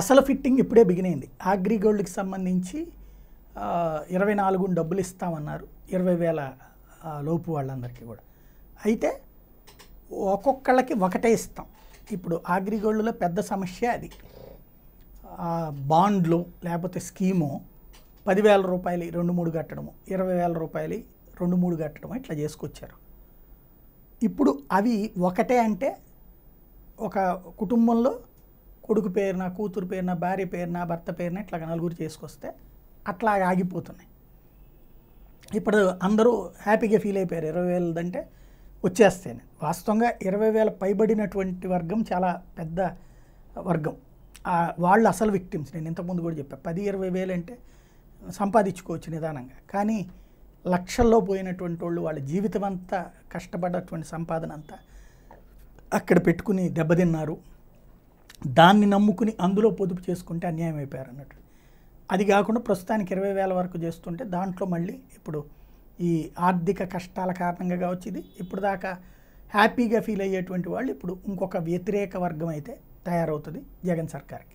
అసలు ఫిట్టింగ్ ఇప్పుడే బిగిన్ అయింది అగ్రిగోల్డ్కి సంబంధించి ఇరవై నాలుగు డబ్బులు ఇస్తామన్నారు ఇరవై వేల లోపు వాళ్ళందరికీ కూడా అయితే ఒక్కొక్కళ్ళకి ఒకటే ఇస్తాం ఇప్పుడు అగ్రిగోల్డ్లో పెద్ద సమస్య అది బాండ్లు లేకపోతే స్కీము పదివేల రూపాయలు రెండు మూడు కట్టడము ఇరవై వేల రూపాయలు రెండు మూడు కట్టడం ఇట్లా చేసుకొచ్చారు ఇప్పుడు అవి ఒకటే అంటే ఒక కుటుంబంలో కొడుకు పేరున కూతురు పేరున భార్య పేరున భర్త పేరున ఇట్లా నలుగురు చేసుకొస్తే అట్లా ఆగిపోతున్నాయి ఇప్పుడు అందరూ హ్యాపీగా ఫీల్ అయిపోయారు ఇరవై వేలదంటే వచ్చేస్తేనే వాస్తవంగా ఇరవై వేల పైబడినటువంటి వర్గం చాలా పెద్ద వర్గం వాళ్ళు అసలు విక్టిమ్స్ నేను ఇంతకుముందు కూడా చెప్పాను పది ఇరవై వేలు అంటే సంపాదించుకోవచ్చు నిదానంగా కానీ లక్షల్లో పోయినటువంటి వాళ్ళు వాళ్ళ జీవితం అంతా కష్టపడ్డటువంటి సంపాదన అంతా అక్కడ పెట్టుకుని దెబ్బతిన్నారు దాన్ని నమ్ముకుని అందులో పొదుపు చేసుకుంటే అన్యాయం అయిపోయారు అన్నట్టు అది కాకుండా ప్రస్తుతానికి ఇరవై వేల వరకు చేస్తుంటే దాంట్లో మళ్ళీ ఇప్పుడు ఈ ఆర్థిక కష్టాల కారణంగా కావచ్చు ఇది ఇప్పుడు దాకా హ్యాపీగా ఫీల్ అయ్యేటువంటి వాళ్ళు ఇప్పుడు ఇంకొక వ్యతిరేక వర్గం అయితే తయారవుతుంది జగన్ సర్కార్కి